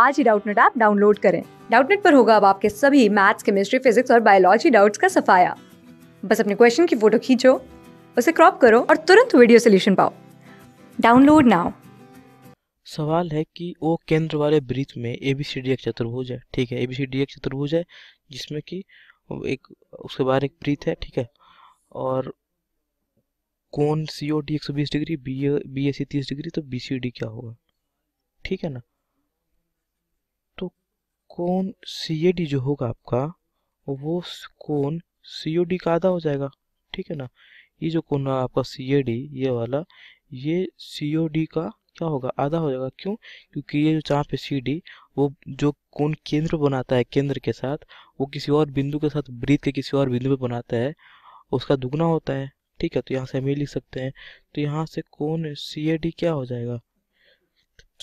आज ही Doubtnut app download करें डाउटनेट पर होगा अब आपके सभी मैथ्स केमिस्ट्री फिजिक्स और बायोलॉजी डाउट्स का सफाया बस अपने क्वेश्चन की फोटो खींचो उसे क्रॉप करो और तुरंत वीडियो सोल्यूशन पाओ डाउनलोड नाउ सवाल है कि वो केंद्र वाले वृत्त में ए बी सी डी एक चतुर्भुज है ठीक है ए बी सी डी एक चतुर्भुज है जिसमें कि एक उसके बाहर एक वृत्त है ठीक है और कोण सी ओ डी एक सौ बीस degree B A B A C तीस डिग्री तो बी सी डी क्या होगा ठीक है ना कोण सी डी जो होगा आपका वो कोण सी ओ डी का आधा हो जाएगा ठीक है ना ये जो कोण आपका सी डी ये वाला ये सी ओ डी का क्या होगा आधा हो जाएगा क्यों क्योंकि ये जो चाप है सी डी वो जो कोण केंद्र बनाता है केंद्र के साथ वो किसी और बिंदु के साथ वृत्त के किसी और बिंदु पे बनाता है उसका दुगना होता है ठीक है तो यहाँ से हम ये लिख सकते हैं तो यहाँ से कोण सी ए डी क्या हो जाएगा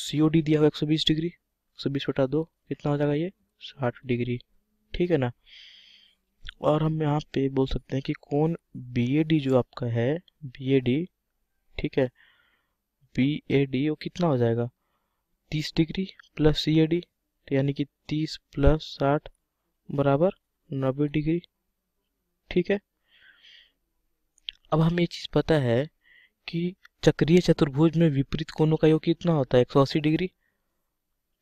सी ओ डी दिया होगा एक सौ बीस डिग्री एक सौ बीस बटा दो कितना हो जाएगा ये साठ डिग्री ठीक है ना और हम यहाँ पे बोल सकते हैं कि कौन बी ए डी जो आपका है बी ए डी ठीक है बी ए डी वो कितना हो जाएगा तीस degree plus C A D तो यानी कि तीस प्लस साठ बराबर नब्बे डिग्री ठीक है अब हमें ये चीज़ पता है कि चक्रीय चतुर्भुज में विपरीत कोणों का योग कितना होता है एक सौ अस्सी डिग्री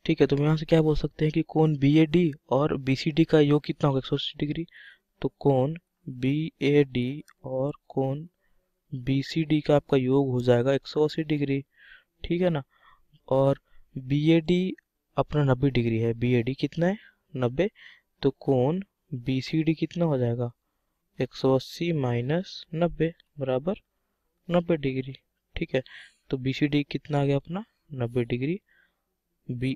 ठीक है तो हम यहाँ से क्या बोल सकते हैं कि कौन बी ए डी और बी सी डी का योग कितना होगा एक सौ अस्सी डिग्री तो कौन बी ए डी और कौन बी सी डी का आपका योग हो जाएगा एक सौ अस्सी डिग्री ठीक है ना और बी ए डी अपना नब्बे डिग्री है बी ए डी कितना है नब्बे तो कौन बी सी डी कितना हो जाएगा एक सौ अस्सी माइनस नब्बे बराबर नब्बे डिग्री ठीक है तो बी सी डी कितना आ गया अपना नब्बे डिग्री बी